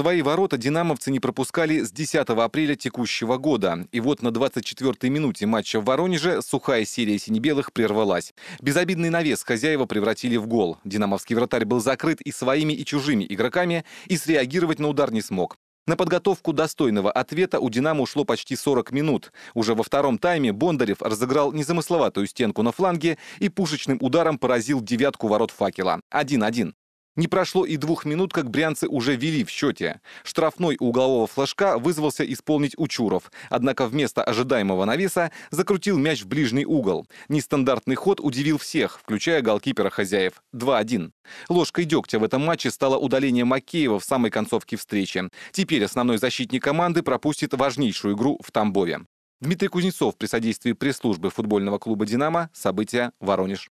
Свои ворота «Динамовцы» не пропускали с 10 апреля текущего года. И вот на 24-й минуте матча в Воронеже сухая серия синебелых прервалась. Безобидный навес хозяева превратили в гол. «Динамовский» вратарь был закрыт и своими, и чужими игроками, и среагировать на удар не смог. На подготовку достойного ответа у «Динамо» ушло почти 40 минут. Уже во втором тайме Бондарев разыграл незамысловатую стенку на фланге и пушечным ударом поразил девятку ворот «Факела». 1-1. Не прошло и двух минут, как брянцы уже вели в счете. Штрафной углового флажка вызвался исполнить Учуров, однако вместо ожидаемого навеса закрутил мяч в ближний угол. Нестандартный ход удивил всех, включая голкипера хозяев. 2-1. Ложкой дегтя в этом матче стало удаление Макеева в самой концовке встречи. Теперь основной защитник команды пропустит важнейшую игру в Тамбове. Дмитрий Кузнецов при содействии пресс-службы футбольного клуба «Динамо» события «Воронеж».